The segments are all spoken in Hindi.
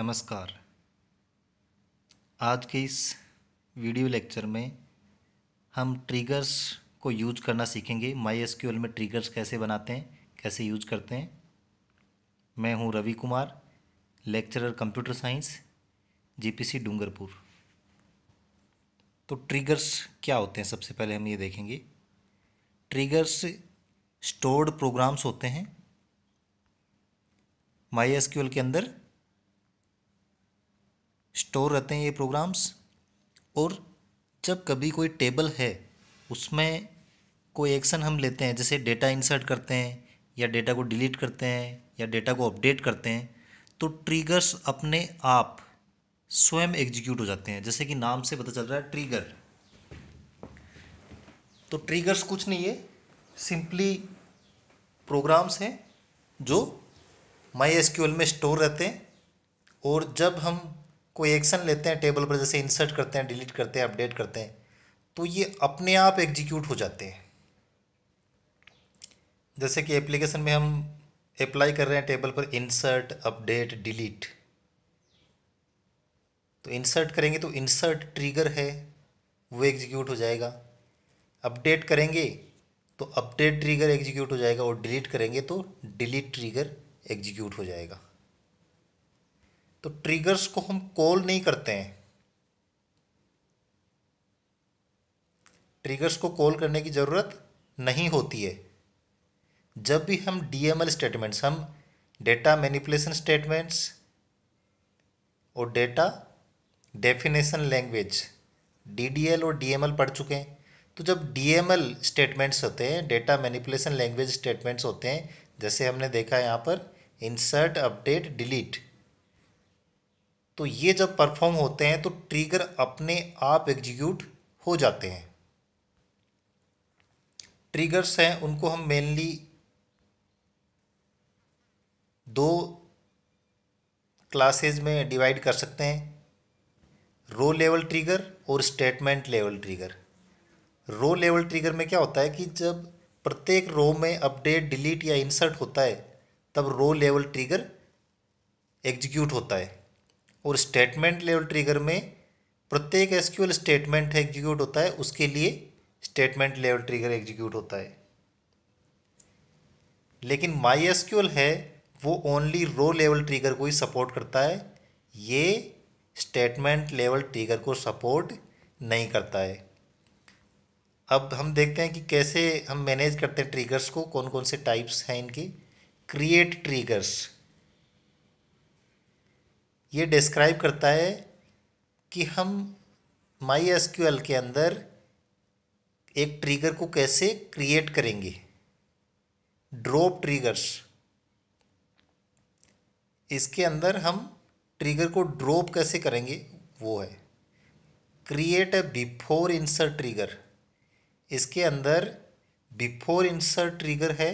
नमस्कार आज के इस वीडियो लेक्चर में हम ट्रिगर्स को यूज करना सीखेंगे माई एस में ट्रिगर्स कैसे बनाते हैं कैसे यूज करते हैं मैं हूं Ravi Kumar lecturer computer science GPC Dungarpur तो ट्रिगर्स क्या होते हैं सबसे पहले हम ये देखेंगे ट्रिगर्स स्टोर्ड प्रोग्राम्स होते हैं माई के अंदर स्टोर रहते हैं ये प्रोग्राम्स और जब कभी कोई टेबल है उसमें कोई एक्शन हम लेते हैं जैसे डेटा इंसर्ट करते हैं या डेटा को डिलीट करते हैं या डेटा को अपडेट करते हैं तो ट्रिगर्स अपने आप स्वयं एग्जीक्यूट हो जाते हैं जैसे कि नाम से पता चल रहा है ट्रिगर तो ट्रिगर्स कुछ नहीं है सिंपली प्रोग्राम्स हैं जो माई एस में स्टोर रहते हैं और जब हम कोई एक्शन लेते हैं टेबल पर जैसे इंसर्ट करते हैं डिलीट करते हैं अपडेट करते हैं तो ये अपने आप एग्जीक्यूट हो जाते हैं जैसे कि एप्लीकेशन में हम अप्लाई कर रहे हैं टेबल पर इंसर्ट अपडेट डिलीट तो इंसर्ट करेंगे तो इंसर्ट ट्रिगर है वो एग्जीक्यूट हो जाएगा अपडेट करेंगे तो अपडेट ट्रिगर एग्जीक्यूट हो जाएगा और डिलीट करेंगे तो डिलीट ट्रिगर एग्जीक्यूट हो जाएगा तो ट्रिगर्स को हम कॉल नहीं करते हैं ट्रिगर्स को कॉल करने की ज़रूरत नहीं होती है जब भी हम डीएमएल स्टेटमेंट्स हम डेटा मैनिपुलेशन स्टेटमेंट्स और डेटा डेफिनेशन लैंग्वेज डीडीएल और डीएमएल पढ़ चुके हैं तो जब डीएमएल स्टेटमेंट्स होते हैं डेटा मैनिपुलेशन लैंग्वेज स्टेटमेंट्स होते हैं जैसे हमने देखा यहाँ पर इंसर्ट अपडेट डिलीट तो ये जब परफॉर्म होते हैं तो ट्रिगर अपने आप एग्जीक्यूट हो जाते हैं ट्रिगर्स हैं उनको हम मेनली दो क्लासेज में डिवाइड कर सकते हैं रो लेवल ट्रिगर और statement level trigger row level trigger में क्या होता है कि जब प्रत्येक रो में अपडेट डिलीट या इंसर्ट होता है तब रो लेवल ट्रिगर एग्जीक्यूट होता है और स्टेटमेंट लेवल ट्रिगर में प्रत्येक एसक्यूएल स्टेटमेंट एग्जीक्यूट होता है उसके लिए स्टेटमेंट लेवल ट्रिगर एग्जीक्यूट होता है लेकिन माई एसक्यूएल है वो ओनली रो लेवल ट्रिगर को ही सपोर्ट करता है ये स्टेटमेंट लेवल ट्रिगर को सपोर्ट नहीं करता है अब हम देखते हैं कि कैसे हम मैनेज करते हैं ट्रिगर्स को कौन कौन से टाइप्स हैं इनके क्रिएट ट्रिगर्स ये डिस्क्राइब करता है कि हम माई एस के अंदर एक ट्रिगर को कैसे क्रिएट करेंगे ड्रॉप ट्रिगर्स इसके अंदर हम ट्रिगर को ड्रॉप कैसे करेंगे वो है create a before insert trigger इसके अंदर बिफोर इंसर्ट ट्रिगर है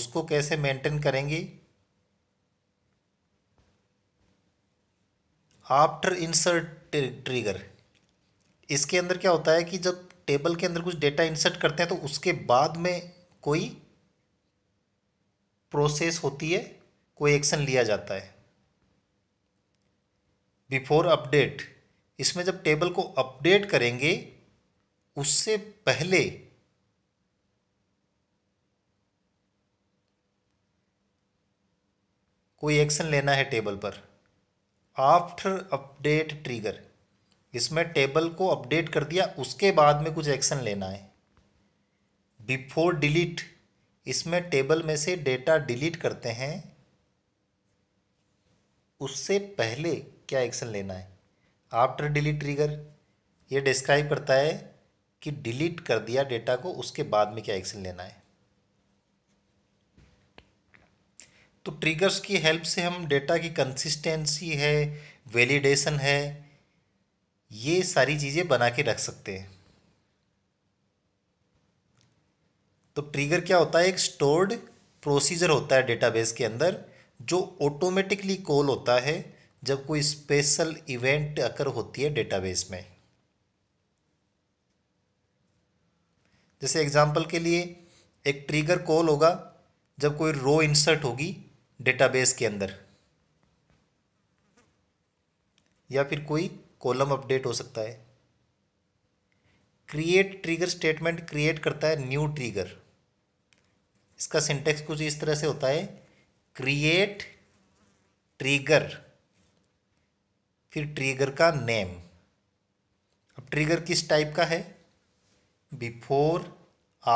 उसको कैसे मेंटेन करेंगे आफ्टर इंसर्ट ट्रिगर इसके अंदर क्या होता है कि जब टेबल के अंदर कुछ डेटा इंसर्ट करते हैं तो उसके बाद में कोई प्रोसेस होती है कोई एक्शन लिया जाता है बिफोर अपडेट इसमें जब टेबल को अपडेट करेंगे उससे पहले कोई एक्शन लेना है टेबल पर आफ्टर अपडेट ट्रिगर इसमें टेबल को अपडेट कर दिया उसके बाद में कुछ एक्शन लेना है बिफोर डिलीट इसमें टेबल में से डेटा डिलीट करते हैं उससे पहले क्या एक्शन लेना है आफ्टर डिलीट ट्रिगर ये डिस्क्राइब करता है कि डिलीट कर दिया डेटा को उसके बाद में क्या एक्शन लेना है तो ट्रिगर्स की हेल्प से हम डेटा की कंसिस्टेंसी है वैलिडेशन है ये सारी चीज़ें बना के रख सकते हैं तो ट्रिगर क्या होता है एक स्टोर्ड प्रोसीजर होता है डेटाबेस के अंदर जो ऑटोमेटिकली कॉल होता है जब कोई स्पेशल इवेंट अकर होती है डेटाबेस में जैसे एग्जांपल के लिए एक ट्रिगर कॉल होगा जब कोई रो इंसर्ट होगी डेटाबेस के अंदर या फिर कोई कॉलम अपडेट हो सकता है क्रिएट ट्रिगर स्टेटमेंट क्रिएट करता है न्यू ट्रिगर इसका सिंटेक्स कुछ इस तरह से होता है क्रिएट ट्रिगर फिर ट्रिगर का नेम अब ट्रिगर किस टाइप का है बिफोर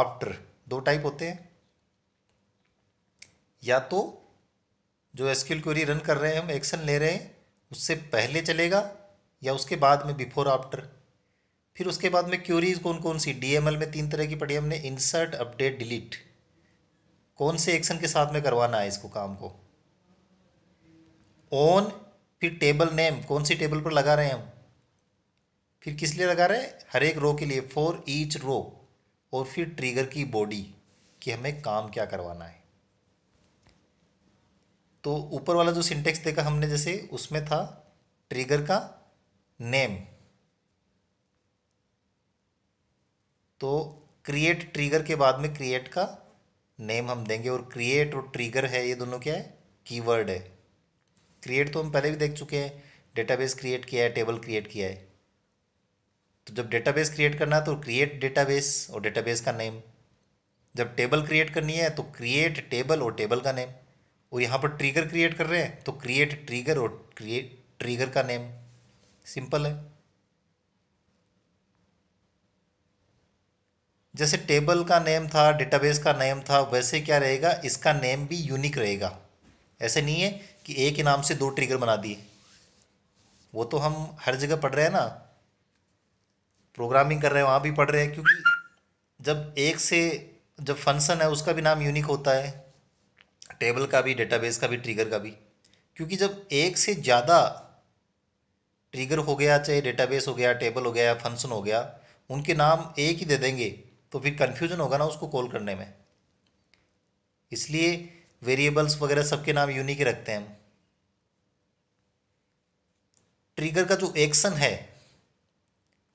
आफ्टर दो टाइप होते हैं या तो जो एसक्यूल क्वेरी रन कर रहे हैं हम एक्शन ले रहे हैं उससे पहले चलेगा या उसके बाद में बिफोर आफ्टर फिर उसके बाद में क्यूरीज कौन कौन सी डीएमएल में तीन तरह की पढ़ी हमने इंसर्ट अपडेट डिलीट कौन से एक्शन के साथ में करवाना है इसको काम को ऑन फिर टेबल नेम कौन सी टेबल पर लगा रहे हैं हम फिर किस लिए लगा रहे हैं हर एक रो के लिए फॉर ईच रो और फिर ट्रिगर की बॉडी कि हमें काम क्या करवाना है तो ऊपर वाला जो सिंटेक्स देखा हमने जैसे उसमें था ट्रिगर का नेम तो क्रिएट ट्रिगर के बाद में क्रिएट का नेम हम देंगे और क्रिएट और ट्रिगर है ये दोनों क्या है कीवर्ड है क्रिएट तो हम पहले भी देख चुके हैं डेटाबेस क्रिएट किया है टेबल क्रिएट किया है तो जब डेटाबेस क्रिएट करना है तो क्रिएट डेटाबेस और डेटाबेस का नेम जब टेबल क्रिएट करनी है तो क्रिएट टेबल और टेबल का नेम और यहाँ पर ट्रिगर क्रिएट कर रहे हैं तो क्रिएट ट्रिगर और क्रिएट ट्रिगर का नेम सिंपल है जैसे टेबल का नेम था डेटाबेस का नेम था वैसे क्या रहेगा इसका नेम भी यूनिक रहेगा ऐसे नहीं है कि एक इनाम से दो ट्रिगर बना दिए वो तो हम हर जगह पढ़ रहे हैं ना प्रोग्रामिंग कर रहे हैं वहाँ भी पढ़ रहे हैं क्योंकि जब एक से जब फंक्शन है उसका भी नाम यूनिक होता है टेबल का भी डेटाबेस का भी ट्रिगर का भी क्योंकि जब एक से ज़्यादा ट्रिगर हो गया चाहे डेटाबेस हो गया टेबल हो गया फंक्शन हो गया उनके नाम एक ही दे देंगे तो फिर कन्फ्यूजन होगा ना उसको कॉल करने में इसलिए वेरिएबल्स वगैरह सबके नाम यूनिक रखते हैं हम ट्रिगर का जो एक्शन है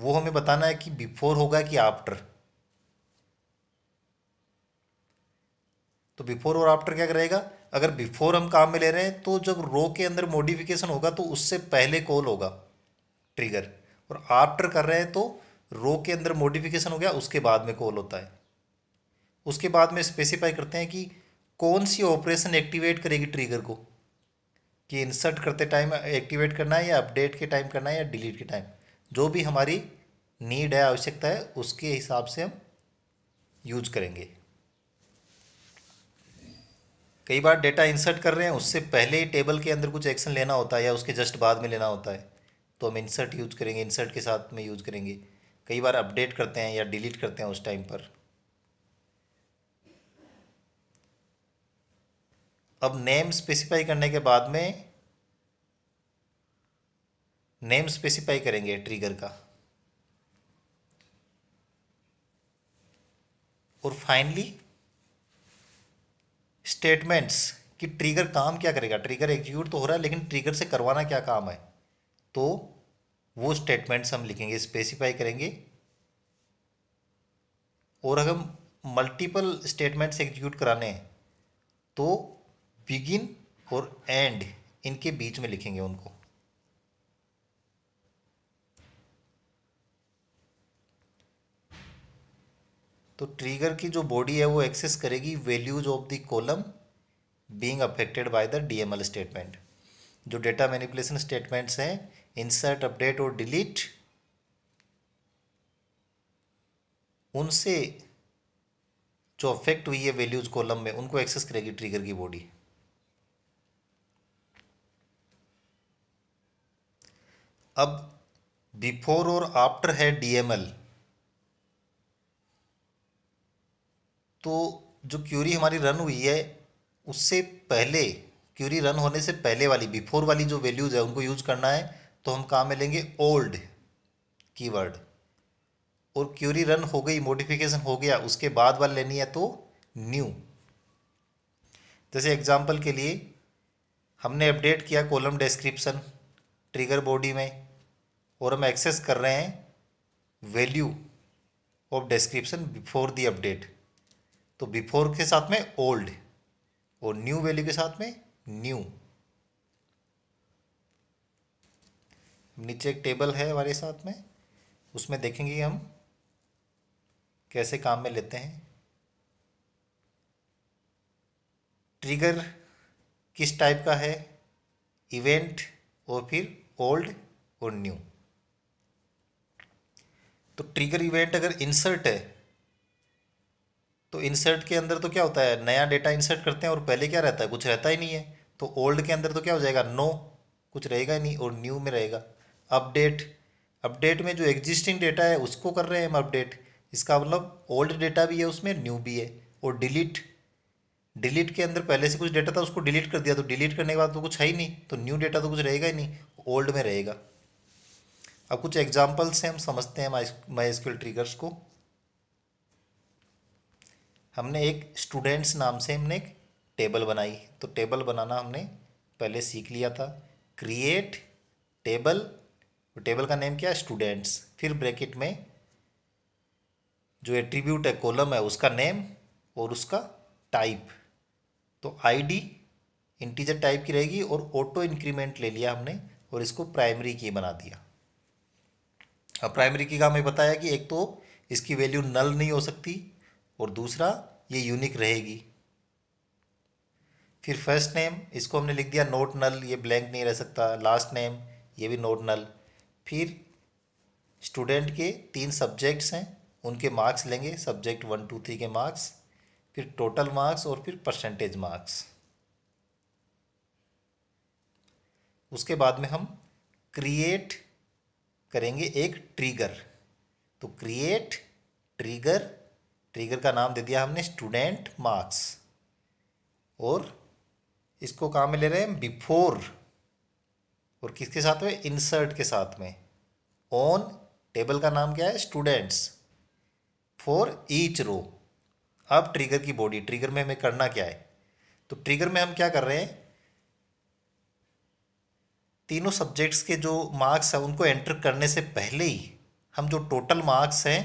वो हमें बताना है कि बिफोर होगा कि आफ्टर तो बिफोर और आफ्टर क्या रहेगा अगर बिफोर हम काम में ले रहे हैं तो जब रो के अंदर मॉडिफिकेशन होगा तो उससे पहले कॉल होगा ट्रिगर और आफ्टर कर रहे हैं तो रो के अंदर मॉडिफिकेशन हो गया उसके बाद में कॉल होता है उसके बाद में स्पेसिफाई करते हैं कि कौन सी ऑपरेशन एक्टिवेट करेगी ट्रिगर को कि इंसर्ट करते टाइम एक्टिवेट करना है या अपडेट के टाइम करना है या डिलीट के टाइम जो भी हमारी नीड है आवश्यकता है उसके हिसाब से हम यूज करेंगे कई बार डेटा इंसर्ट कर रहे हैं उससे पहले ही टेबल के अंदर कुछ एक्शन लेना होता है या उसके जस्ट बाद में लेना होता है तो हम इंसर्ट यूज करेंगे इंसर्ट के साथ में यूज करेंगे कई बार अपडेट करते हैं या डिलीट करते हैं उस टाइम पर अब नेम स्पेसिफाई करने के बाद में नेम स्पेसिफाई करेंगे ट्रिगर का और फाइनली स्टेटमेंट्स कि ट्रिगर काम क्या करेगा ट्रिगर एग्जीक्यूट तो हो रहा है लेकिन ट्रिगर से करवाना क्या काम है तो वो स्टेटमेंट्स हम लिखेंगे स्पेसिफाई करेंगे और अगर मल्टीपल स्टेटमेंट्स एग्जीक्यूट कराने हैं तो बिगिन और एंड इनके बीच में लिखेंगे उनको तो ट्रिगर की जो बॉडी है वो एक्सेस करेगी values of the column being affected by the DML statement जो डेटा मैनिपुलेशन स्टेटमेंट्स हैं इंसर्ट अपडेट और डिलीट उनसे जो अफेक्ट हुई है वैल्यूज कॉलम में उनको एक्सेस करेगी ट्रिगर की बॉडी अब बिफोर और आफ्टर है डीएमएल तो जो क्यूरी हमारी रन हुई है उससे पहले क्यूरी रन होने से पहले वाली बिफोर वाली जो वैल्यूज़ है उनको यूज करना है तो हम कहाँ में लेंगे ओल्ड कीवर्ड और क्यूरी रन हो गई मोडिफिकेशन हो गया उसके बाद वाली लेनी है तो न्यू जैसे एग्जाम्पल के लिए हमने अपडेट किया कॉलम डिस्क्रिप्शन ट्रिगर बॉडी में और हम एक्सेस कर रहे हैं value of description before the update तो बिफोर के साथ में ओल्ड और न्यू वैल्यू के साथ में न्यू नीचे एक टेबल है हमारे साथ में उसमें देखेंगे हम कैसे काम में लेते हैं ट्रिगर किस टाइप का है इवेंट और फिर ओल्ड और न्यू तो ट्रिगर इवेंट अगर इंसर्ट है तो इंसर्ट के अंदर तो क्या होता है नया डेटा इंसर्ट करते हैं और पहले क्या रहता है कुछ रहता ही नहीं है तो ओल्ड के अंदर तो क्या हो जाएगा नो कुछ रहेगा ही नहीं और न्यू में रहेगा अपडेट अपडेट में जो एग्जिस्टिंग डेटा है उसको कर रहे हैं हम अपडेट इसका मतलब ओल्ड डेटा भी है उसमें न्यू भी है और डिलीट डिलीट के अंदर पहले से कुछ डेटा था उसको डिलीट कर दिया तो डिलीट करने के बाद तो कुछ है ही नहीं तो न्यू डेटा तो कुछ रहेगा ही नहीं ओल्ड में रहेगा अब कुछ एग्जाम्पल्स हैं हम समझते हैं माई माई ट्रिगर्स को हमने एक स्टूडेंट्स नाम से हमने एक टेबल बनाई तो टेबल बनाना हमने पहले सीख लिया था क्रिएट टेबल तो टेबल का नेम क्या है स्टूडेंट्स फिर ब्रैकेट में जो एट्रीब्यूट है कॉलम है उसका नेम और उसका टाइप तो आईडी इंटीजर टाइप की रहेगी और ऑटो इंक्रीमेंट ले लिया हमने और इसको प्राइमरी की बना दिया अब प्राइमरी की का हमें बताया कि एक तो इसकी वैल्यू नल नहीं हो सकती और दूसरा ये यूनिक रहेगी फिर फर्स्ट नेम इसको हमने लिख दिया नोट नल ये ब्लैंक नहीं रह सकता लास्ट नेम ये भी नोट नल फिर स्टूडेंट के तीन सब्जेक्ट्स हैं उनके मार्क्स लेंगे सब्जेक्ट वन टू थ्री के मार्क्स फिर टोटल मार्क्स और फिर परसेंटेज मार्क्स उसके बाद में हम क्रिएट करेंगे एक ट्रिगर तो क्रिएट ट्रिगर ट्रिगर का नाम दे दिया हमने स्टूडेंट मार्क्स और इसको काम में ले रहे हैं बिफोर और किसके साथ में इंसर्ट के साथ में ऑन टेबल का नाम क्या है स्टूडेंट्स फॉर ईच रो अब ट्रिगर की बॉडी ट्रिगर में हमें करना क्या है तो ट्रिगर में हम क्या कर रहे हैं तीनों सब्जेक्ट्स के जो मार्क्स हैं उनको एंटर करने से पहले ही हम जो टोटल मार्क्स हैं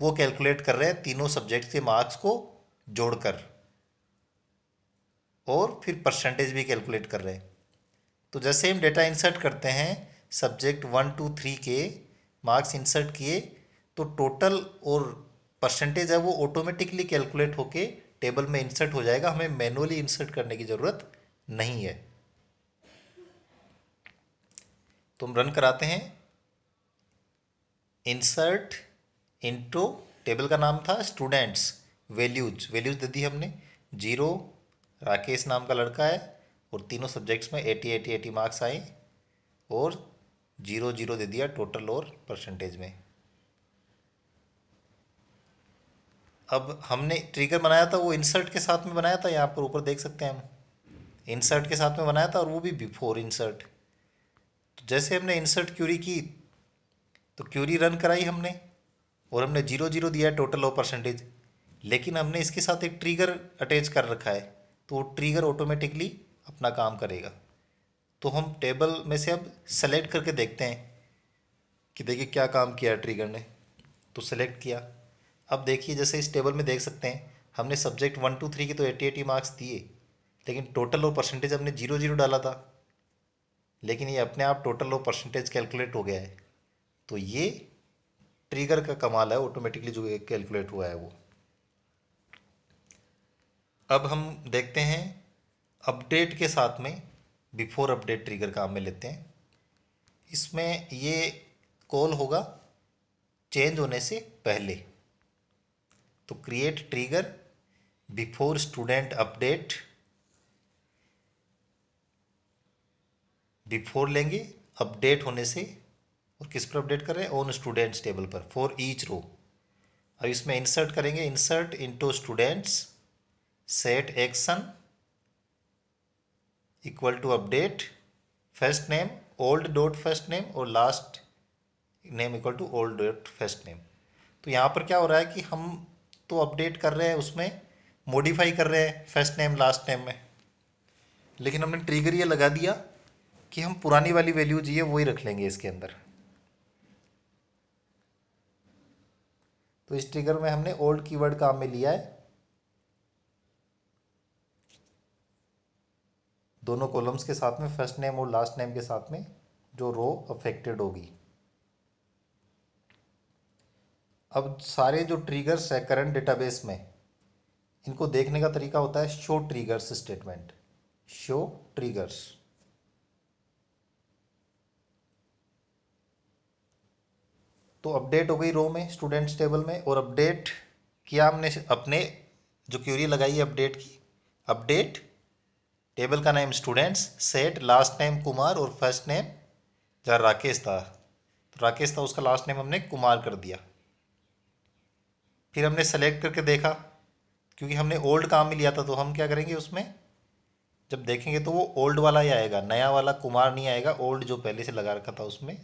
वो कैलकुलेट कर रहे हैं तीनों सब्जेक्ट के मार्क्स को जोड़कर और फिर परसेंटेज भी कैलकुलेट कर रहे हैं तो जैसे हम डेटा इंसर्ट करते हैं सब्जेक्ट वन टू थ्री के मार्क्स इंसर्ट किए तो टोटल और परसेंटेज है वो ऑटोमेटिकली कैलकुलेट होके टेबल में इंसर्ट हो जाएगा हमें मैनुअली इंसर्ट करने की ज़रूरत नहीं है तो हम रन कराते हैं इंसर्ट इनटू टेबल का नाम था स्टूडेंट्स वैल्यूज वैल्यूज दे दी हमने जीरो राकेश नाम का लड़का है और तीनों सब्जेक्ट्स में एटी एटी एटी मार्क्स आए और जीरो जीरो दे दिया टोटल और परसेंटेज में अब हमने ट्रिगर बनाया था वो इंसर्ट के साथ में बनाया था यहाँ पर ऊपर देख सकते हैं हम इंसर्ट के साथ में बनाया था और वो भी बिफोर इंसर्ट तो जैसे हमने इंसर्ट क्यूरी की तो क्यूरी रन कराई हमने और हमने जीरो जीरो दिया है टोटल ऑफ परसेंटेज लेकिन हमने इसके साथ एक ट्रिगर अटैच कर रखा है तो वो ट्रिगर ऑटोमेटिकली अपना काम करेगा तो हम टेबल में से अब सेलेक्ट करके देखते हैं कि देखिए क्या काम किया ट्रिगर ने तो सेलेक्ट किया अब देखिए जैसे इस टेबल में देख सकते हैं हमने सब्जेक्ट वन टू थ्री के तो एटी एटी मार्क्स दिए लेकिन टोटल और परसेंटेज हमने जीरो जीरो डाला था लेकिन ये अपने आप टोटल और परसेंटेज कैलकुलेट हो गया है तो ये ट्रिगर का कमाल है ऑटोमेटिकली जो कैलकुलेट हुआ है वो अब हम देखते हैं अपडेट के साथ में बिफोर अपडेट ट्रिगर काम में लेते हैं इसमें ये कॉल होगा चेंज होने से पहले तो create trigger before student update before लेंगे अपडेट होने से और किस पर अपडेट कर रहे हैं ऑन स्टूडेंट्स टेबल पर फॉर ईच रो अब इसमें इंसर्ट करेंगे insert into students set action equal to update first name old dot first name और last name equal to old dot first name तो यहाँ पर क्या हो रहा है कि हम तो अपडेट कर रहे हैं उसमें मॉडिफाई कर रहे हैं फर्स्ट नेम लास्ट नेम में लेकिन हमने ट्रिगर ये लगा दिया कि हम पुरानी वाली वैल्यू जी है वही रख लेंगे इसके अंदर तो इस ट्रिगर में हमने ओल्ड कीवर्ड काम में लिया है दोनों कॉलम्स के साथ में फर्स्ट नेम और लास्ट नेम के साथ में जो रो अफेक्टेड होगी अब सारे जो ट्रिगर्स है करंट डेटाबेस में इनको देखने का तरीका होता है show triggers statement show triggers तो अपडेट हो गई रो में स्टूडेंट्स टेबल में और अपडेट किया हमने अपने जो क्यूरी लगाई है अपडेट की अपडेट टेबल का name students set last name Kumar और फर्स्ट नेम जहाँ राकेश था तो राकेश था उसका लास्ट नेम हमने कुमार कर दिया फिर हमने सेलेक्ट करके देखा क्योंकि हमने ओल्ड काम में लिया था तो हम क्या करेंगे उसमें जब देखेंगे तो वो ओल्ड वाला ही आएगा नया वाला कुमार नहीं आएगा ओल्ड जो पहले से लगा रखा था उसमें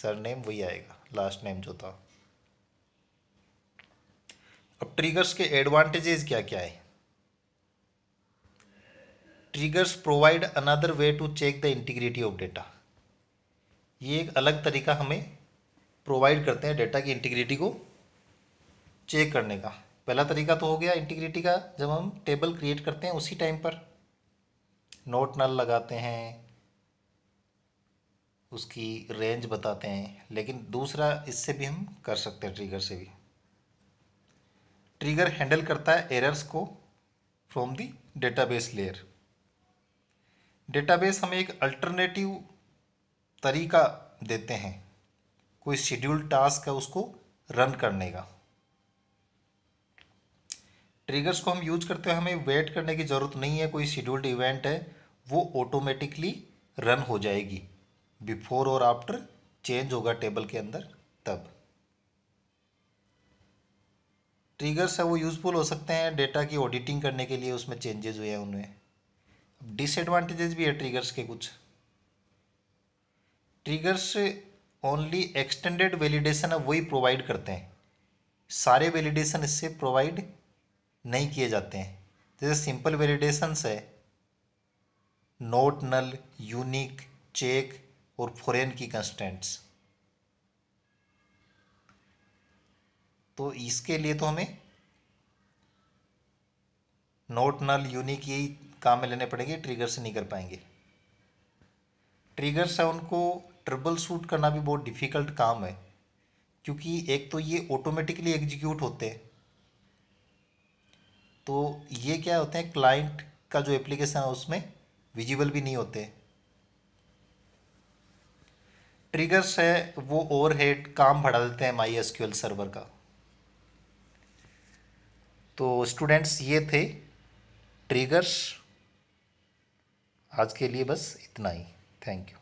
सर नेम वही आएगा लास्ट नेम जो था अब ट्रिगर्स के एडवांटेजेस क्या क्या है triggers provide another way to check the integrity of data ये एक अलग तरीका हमें प्रोवाइड करते हैं डेटा की इंटीग्रिटी को चेक करने का पहला तरीका तो हो गया इंटीग्रिटी का जब हम टेबल क्रिएट करते हैं उसी टाइम पर नोट नल लगाते हैं उसकी रेंज बताते हैं लेकिन दूसरा इससे भी हम कर सकते हैं ट्रिगर से भी ट्रिगर हैंडल करता है एरर्स को from the database layer database हमें एक अल्टरनेटिव तरीका देते हैं कोई शेड्यूल टास्क है उसको रन करने का ट्रिगर्स को हम यूज करते हैं हमें वेट करने की ज़रूरत नहीं है कोई शेड्यूल्ड इवेंट है वो ऑटोमेटिकली रन हो जाएगी बिफोर और आफ्टर चेंज होगा टेबल के अंदर तब ट्रिगर्स है वो यूज़फुल हो सकते हैं डेटा की ऑडिटिंग करने के लिए उसमें चेंजेस हुए हैं उनमें डिसएडवांटेजेस भी है ट्रिगर्स के कुछ ट्रिगर्स ओनली एक्सटेंडेड वैलिडेशन है वही प्रोवाइड करते हैं सारे वैलिडेशन इससे प्रोवाइड नहीं किए जाते हैं जैसे सिंपल वैलिडेशंस है नोट नल यूनिक चेक और फोरेन की कंस्टेंट्स तो इसके लिए तो हमें नोट नल यूनिक यही काम में लेने पड़ेंगे ट्रिगर से नहीं कर पाएंगे ट्रिगर से उनको ट्रिबल सूट करना भी बहुत डिफ़िकल्ट काम है क्योंकि एक तो ये ऑटोमेटिकली एग्जीक्यूट होते हैं तो ये क्या होते हैं क्लाइंट का जो एप्लीकेशन है उसमें विजिबल भी नहीं होते ट्रिगर्स है वो ओवर हेड काम बढ़ा देते हैं माई एस सर्वर का तो स्टूडेंट्स ये थे ट्रिगर्स आज के लिए बस इतना ही थैंक यू